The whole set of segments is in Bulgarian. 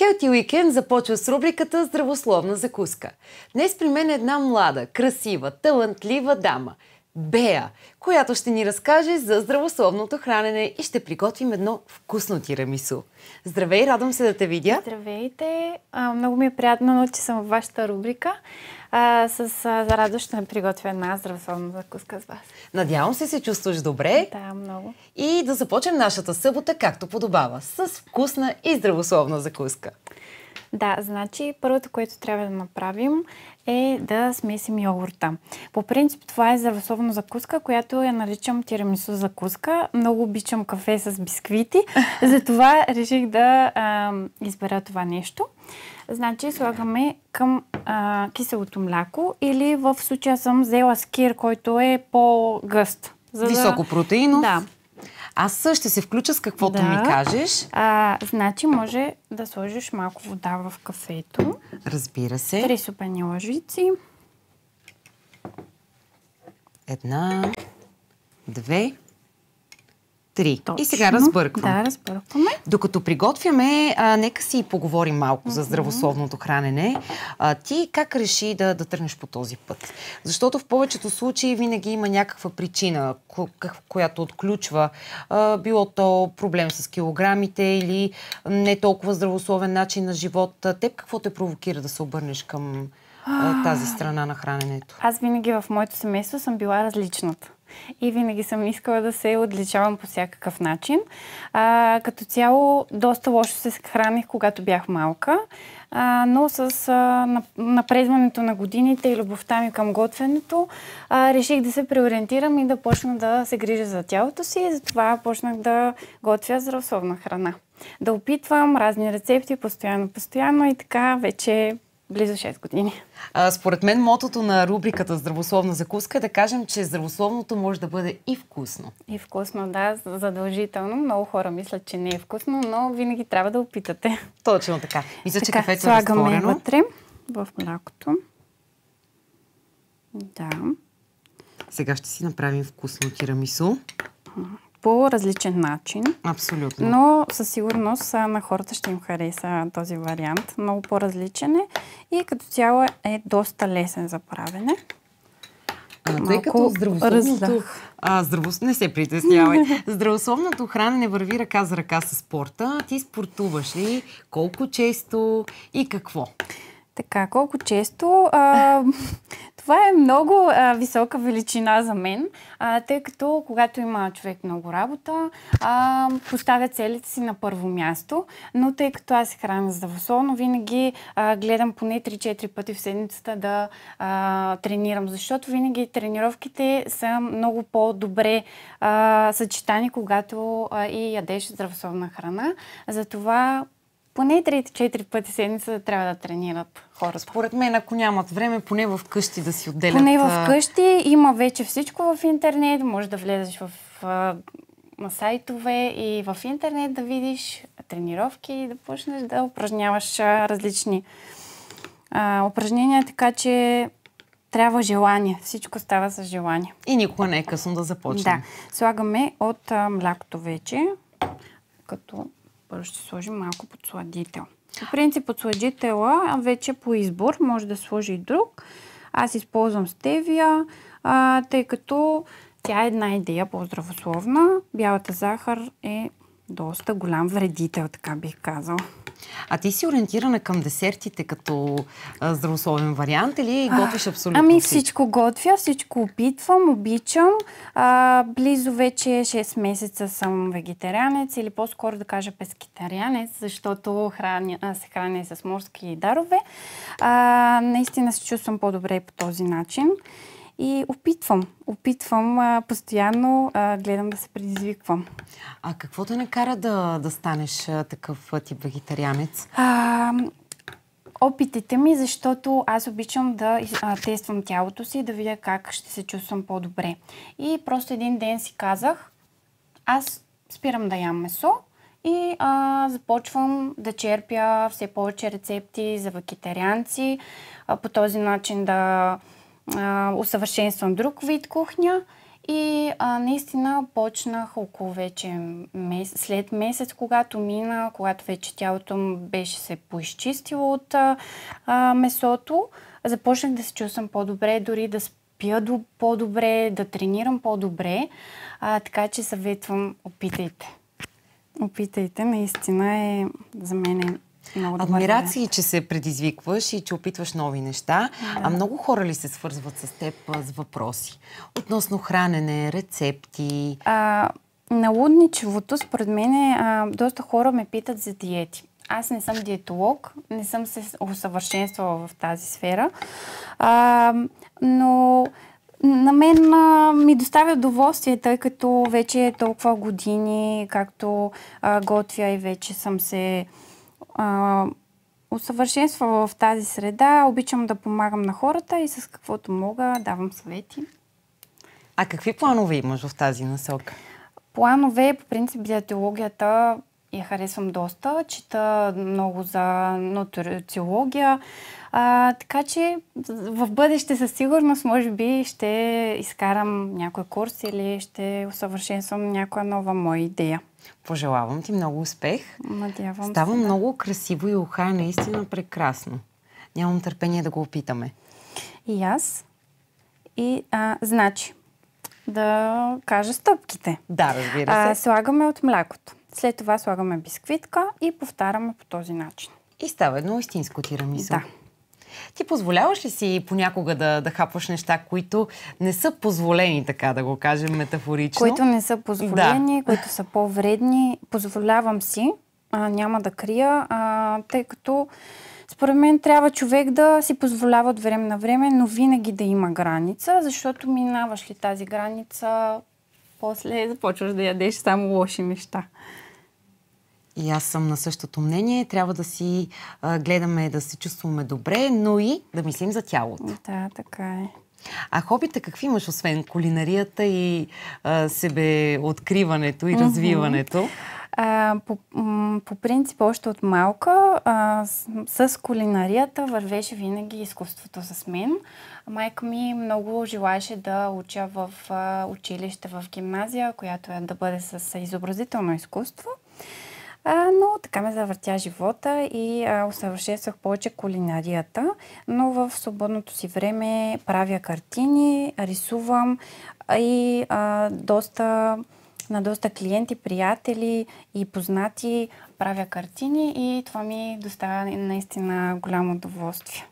Хелти Уикенд започва с рубриката Здравословна закуска. Днес при мен е една млада, красива, талантлива дама – Бея, която ще ни разкаже за здравословното хранене и ще приготвим едно вкусно тирамису. Здравей, радвам се да те видя. Здравейте, много ми е приятно, че съм в вашата рубрика. с а, радост ще приготвя една здравословна закуска с вас. Надявам се се чувстваш добре. Да, много. И да започнем нашата събота както подобава, с вкусна и здравословна закуска. Да, значи първото, което трябва да направим е да смесим йогурта. По принцип това е здравословна закуска, която я наричам тирамисо закуска. Много обичам кафе с бисквити, затова реших да а, избера това нещо. Значи слагаме към а, киселото мляко или в случая съм взела скир, който е по-гъст. За Високо протеинов. Да, аз ще се включа с каквото да. ми кажеш. А, значи може да сложиш малко вода в кафето. Разбира се. Три супени лъжици. Една, две, три. Точно. И сега разбърквам. Да, разбъркваме. Докато приготвяме, а, нека си поговорим малко за здравословното хранене. А, ти как реши да, да тръгнеш по този път? Защото в повечето случаи винаги има някаква причина, ко- която отключва. А, било то проблем с килограмите или не толкова здравословен начин на живот. Теб какво те провокира да се обърнеш към тази страна на храненето? Аз винаги в моето семейство съм била различната и винаги съм искала да се отличавам по всякакъв начин. А, като цяло, доста лошо се храних, когато бях малка, а, но с а, напредването на годините и любовта ми към готвенето, а, реших да се преориентирам и да почна да се грижа за тялото си и затова почнах да готвя здравословна храна. Да опитвам разни рецепти постоянно-постоянно и така вече Близо 6 години. А, според мен мотото на рубриката Здравословна закуска е да кажем, че здравословното може да бъде и вкусно. И вкусно, да, задължително. Много хора мислят, че не е вкусно, но винаги трябва да опитате. Точно така. Мисля, че кафето е разтворено. вътре в млякото. Да. Сега ще си направим вкусно тирамисо по различен начин. Абсолютно. Но със сигурност на хората ще им хареса този вариант. Много по-различен е и като цяло е доста лесен за правене. тъй Малко като здравословното, а, здравос... не се притеснявай, здравословното хранене върви ръка за ръка с спорта. Ти спортуваш ли? Колко често и какво? Така, колко често? А, това е много а, висока величина за мен, а, тъй като когато има човек много работа, а, поставя целите си на първо място, но тъй като аз се храня здравословно, винаги а, гледам поне 3-4 пъти в седмицата да а, тренирам, защото винаги тренировките са много по-добре съчетани, когато а, и ядеш здравословна храна. Затова поне 3-4 пъти седмица трябва да тренират хората. Според мен, ако нямат време, поне в къщи да си отделят. Поне в къщи има вече всичко в интернет, може да влезеш в на сайтове и в интернет да видиш тренировки и да почнеш да упражняваш различни а, упражнения, така че трябва желание. Всичко става с желание. И никога не е късно да започнем. Да. Слагаме от а, млякото вече, като първо ще сложим малко подсладител. По принцип подсладитела вече по избор може да сложи и друг. Аз използвам стевия, а, тъй като тя е една идея по-здравословна. Бялата захар е доста голям вредител, така бих казала. А ти си ориентирана към десертите като а, здравословен вариант или готвиш абсолютно Ами всичко готвя, всичко опитвам, обичам. А, близо вече 6 месеца съм вегетарианец или по-скоро да кажа пескетарианец, защото храня, се храня с морски дарове. А, наистина се чувствам по-добре по този начин. И опитвам, опитвам постоянно, гледам да се предизвиквам. А какво те накара да, да станеш такъв тип вегетарианец? А, опитите ми, защото аз обичам да тествам тялото си и да видя как ще се чувствам по-добре. И просто един ден си казах, аз спирам да ям месо и а, започвам да черпя все повече рецепти за вегетарианци, а, по този начин да усъвършенствам друг вид кухня. И а, наистина почнах около вече мес... след месец, когато мина, когато вече тялото му беше се поизчистило от а, а, месото, започнах да се чувствам по-добре, дори да спя по-добре, да тренирам по-добре. А, така че съветвам, опитайте. Опитайте, наистина е за мен е много Адмирации, че се предизвикваш и че опитваш нови неща. Да. А много хора ли се свързват с теб с въпроси? Относно хранене, рецепти? А, налудничевото, според мен, е, а, доста хора ме питат за диети. Аз не съм диетолог, не съм се усъвършенствала в тази сфера, а, но на мен а, ми доставя удоволствие, тъй като вече е толкова години, както а, готвя и вече съм се а, усъвършенства в тази среда. Обичам да помагам на хората и с каквото мога давам съвети. А какви планове имаш в тази насока? Планове, по принцип, диетологията я харесвам доста. Чета много за нутрициология. А, така че в бъдеще със сигурност, може би, ще изкарам някой курс или ще усъвършенствам някоя нова моя идея. Пожелавам ти много успех. Надявам Става се, да. много красиво и уха е наистина прекрасно. Нямам търпение да го опитаме. И аз. И, а, значи, да кажа стъпките. Да, разбира се. А, слагаме от млякото. След това слагаме бисквитка и повтаряме по този начин. И става едно истинско тирамисо. Да. Ти позволяваш ли си понякога да, да хапваш неща, които не са позволени, така да го кажем метафорично? Които не са позволени, да. които са по-вредни. Позволявам си, а, няма да крия, а, тъй като според мен трябва човек да си позволява от време на време, но винаги да има граница, защото минаваш ли тази граница, после започваш да ядеш само лоши неща. И аз съм на същото мнение. Трябва да си а, гледаме да се чувстваме добре, но и да мислим за тялото. Да, така е. А хобита какви имаш, освен кулинарията и а, себеоткриването и mm-hmm. развиването? А, по, по принцип, още от малка а, с, с кулинарията вървеше винаги изкуството с мен. Майка ми много желаеше да уча в а, училище, в гимназия, която е да бъде с изобразително изкуство. А, но така ме завъртя живота и а, усъвършенствах повече кулинарията, но в свободното си време правя картини, рисувам и а, доста на доста клиенти, приятели и познати правя картини и това ми доставя наистина голямо удоволствие.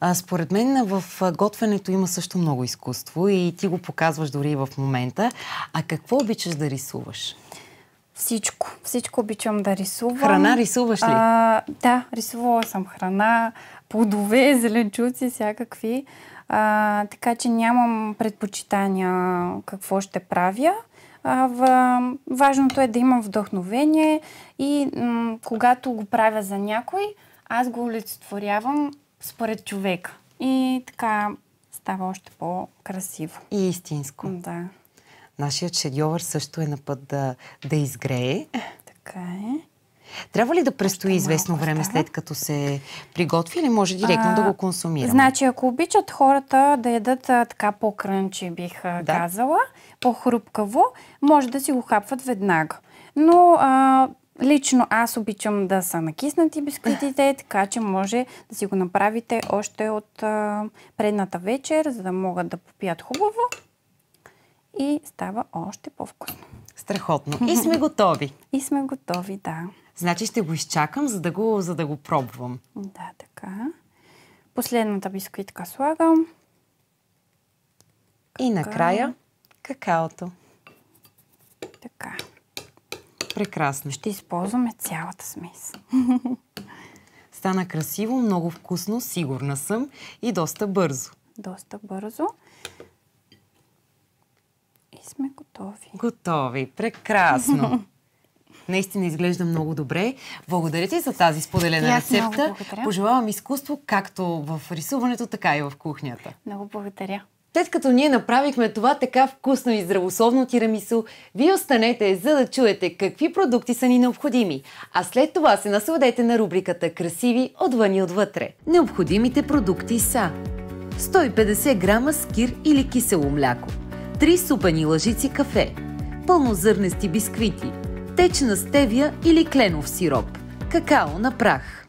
А, според мен в готвенето има също много изкуство и ти го показваш дори и в момента. А какво обичаш да рисуваш? Всичко. Всичко обичам да рисувам. Храна рисуваш ли? А, да, рисувала съм храна, плодове, зеленчуци, всякакви. А, така че нямам предпочитания какво ще правя важното е да имам вдъхновение и когато го правя за някой, аз го олицетворявам според човека. И така става още по-красиво. И истинско. Да. Нашият шедьовър също е на път да, да изгрее. Така е. Трябва ли да престои е известно време след като се приготви или може директно а, да го консумираме? Значи, ако обичат хората да ядат а, така по-крънче, бих а, да. казала, по-хрупкаво, може да си го хапват веднага. Но а, лично аз обичам да са накиснати бисквитите, така че може да си го направите още от а, предната вечер, за да могат да попият хубаво и става още по-вкусно. Страхотно. И сме готови. И сме готови, да. Значи ще го изчакам, за да го, за да го пробвам. Да, така. Последната бисквитка слагам. Какао. И накрая какаото. Така. Прекрасно. Ще използваме цялата смес. Стана красиво, много вкусно, сигурна съм и доста бързо. Доста бързо. И сме готови. Готови. Прекрасно. Наистина изглежда много добре. Благодаря ти за тази споделена рецепта. Пожелавам изкуство както в рисуването, така и в кухнята. Много благодаря. След като ние направихме това така вкусно и здравословно тирамисо, вие останете за да чуете какви продукти са ни необходими, а след това се насладете на рубриката Красиви отвън и отвътре. Необходимите продукти са 150 грама скир или кисело мляко, 3 супени лъжици кафе, пълнозърнести бисквити, течна стевия или кленов сироп, какао на прах.